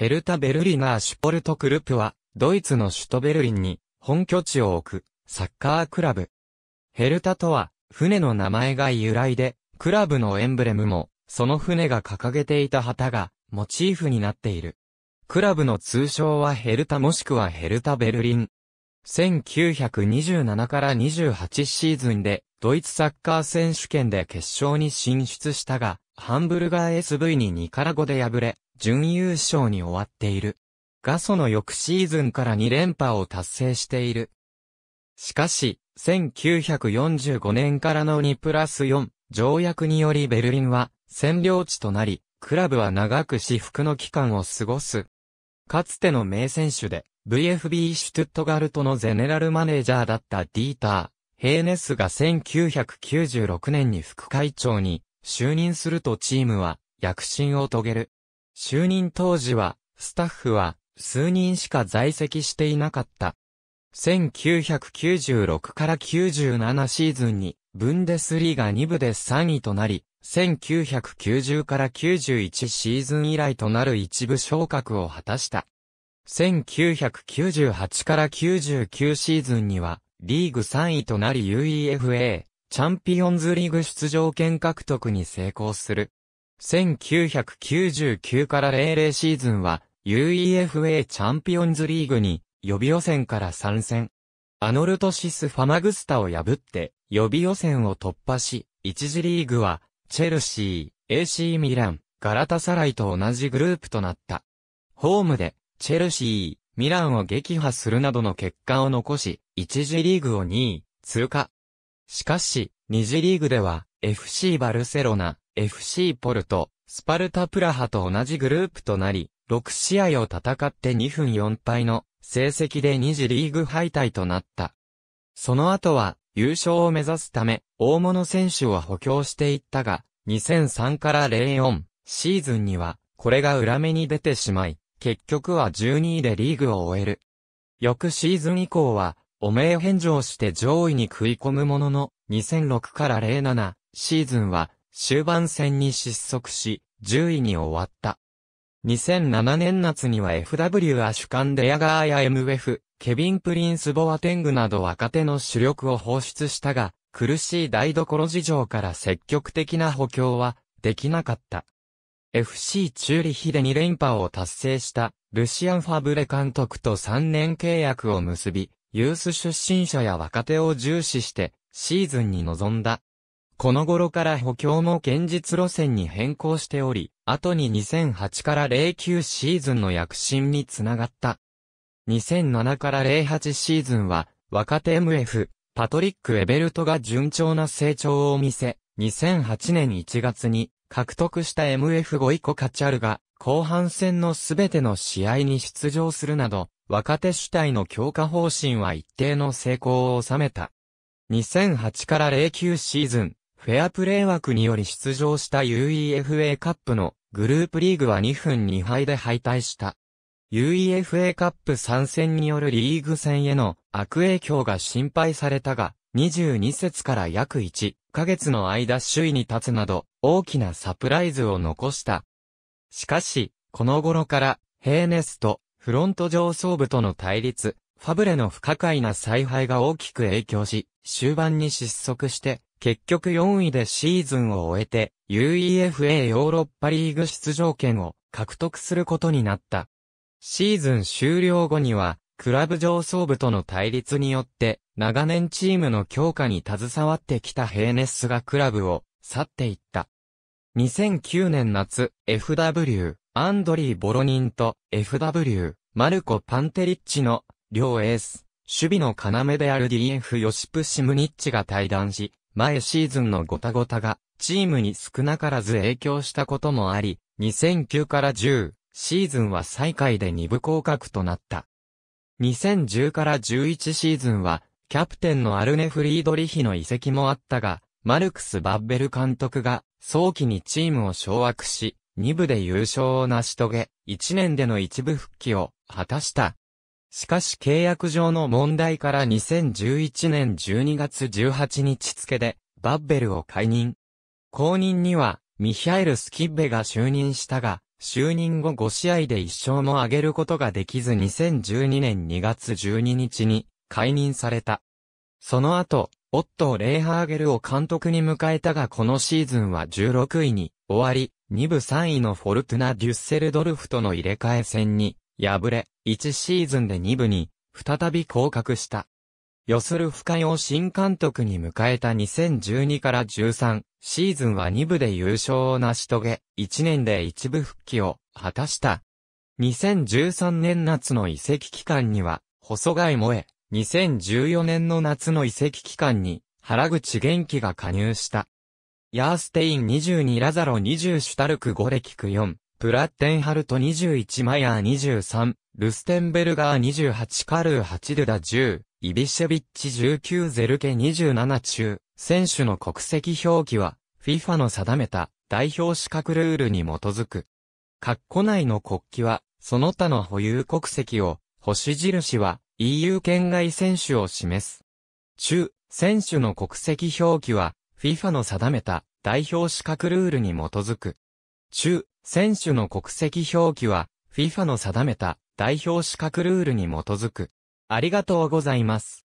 ヘルタ・ベルリナー・シュポルト・クルプは、ドイツの首都ベルリンに本拠地を置くサッカークラブ。ヘルタとは、船の名前が由来で、クラブのエンブレムも、その船が掲げていた旗が、モチーフになっている。クラブの通称はヘルタもしくはヘルタ・ベルリン。1927から28シーズンで、ドイツサッカー選手権で決勝に進出したが、ハンブルガー SV に2から5で敗れ、準優勝に終わっている。ガソの翌シーズンから2連覇を達成している。しかし、1945年からの2プラス4条約によりベルリンは占領地となり、クラブは長く私服の期間を過ごす。かつての名選手で、VFB シュトゥットガルトのゼネラルマネージャーだったディーター・ヘーネスが1996年に副会長に就任するとチームは躍進を遂げる。就任当時は、スタッフは数人しか在籍していなかった。1996から97シーズンに、ブンデスリーが2部で3位となり、1990から91シーズン以来となる一部昇格を果たした。1998から99シーズンには、リーグ3位となり UEFA、チャンピオンズリーグ出場権獲得に成功する。1999から00シーズンは、UEFA チャンピオンズリーグに、予備予選から参戦。アノルトシス・ファマグスタを破って、予備予選を突破し、一次リーグは、チェルシー、AC ミラン、ガラタサライと同じグループとなった。ホームで、チェルシー、ミランを撃破するなどの結果を残し、1次リーグを2位、通過。しかし、2次リーグでは、FC バルセロナ、FC ポルト、スパルタプラハと同じグループとなり、6試合を戦って2分4敗の成績で2次リーグ敗退となった。その後は、優勝を目指すため、大物選手を補強していったが、2003から04シーズンには、これが裏目に出てしまい、結局は12位でリーグを終える。翌シーズン以降は、汚名返上して上位に食い込むものの、2006から07シーズンは終盤戦に失速し、10位に終わった。2007年夏には FW アシュカンデヤガーや MF、ケビン・プリンス・ボアテングなど若手の主力を放出したが、苦しい台所事情から積極的な補強はできなかった。FC チューリヒで2連覇を達成したルシアン・ファブレ監督と3年契約を結び、ユース出身者や若手を重視してシーズンに臨んだ。この頃から補強も現実路線に変更しており、後に2008から09シーズンの躍進につながった。2007から08シーズンは、若手 MF、パトリック・エベルトが順調な成長を見せ、2008年1月に獲得した MF5 以個カチャルが、後半戦のすべての試合に出場するなど、若手主体の強化方針は一定の成功を収めた。2008から09シーズン、フェアプレー枠により出場した UEFA カップのグループリーグは2分2敗で敗退した。UEFA カップ参戦によるリーグ戦への悪影響が心配されたが、22節から約1ヶ月の間首位に立つなど、大きなサプライズを残した。しかし、この頃から、ヘーネスとフロント上層部との対立、ファブレの不可解な采配が大きく影響し、終盤に失速して、結局4位でシーズンを終えて、UEFA ヨーロッパリーグ出場権を獲得することになった。シーズン終了後には、クラブ上層部との対立によって、長年チームの強化に携わってきたヘーネスがクラブを去っていった。2009年夏、FW、アンドリー・ボロニンと FW、マルコ・パンテリッチの両エース、守備の要である DF ヨシプシムニッチが対談し、前シーズンのゴタゴタが、チームに少なからず影響したこともあり、2009から10、シーズンは最下位で2部降格となった。2010から11シーズンは、キャプテンのアルネ・フリードリヒの移籍もあったが、マルクス・バッベル監督が早期にチームを掌握し、2部で優勝を成し遂げ、1年での一部復帰を果たした。しかし契約上の問題から2011年12月18日付で、バッベルを解任。後任には、ミヒャエル・スキッベが就任したが、就任後5試合で1勝も挙げることができず2012年2月12日に解任された。その後、オットー・レイハーゲルを監督に迎えたがこのシーズンは16位に終わり、2部3位のフォルトゥナ・デュッセルドルフとの入れ替え戦に敗れ、1シーズンで2部に再び降格した。ヨスルフ会を新監督に迎えた2012から13シーズンは2部で優勝を成し遂げ、1年で一部復帰を果たした。2013年夏の移籍期間には、細貝萌え、2014年の夏の移籍期間に、原口元気が加入した。ヤーステイン22ラザロ20シュタルク5レキク4、プラッテンハルト21マヤー23、ルステンベルガー28カルー8ドゥダ10、イビシェビッチ19ゼルケ27中、選手の国籍表記は、FIFA の定めた代表資格ルールに基づく。括弧内の国旗は、その他の保有国籍を星印は EU 圏外選手を示す。中、選手の国籍表記は FIFA の定めた代表資格ルールに基づく。中、選手の国籍表記は FIFA の定めた代表資格ルールに基づく。ありがとうございます。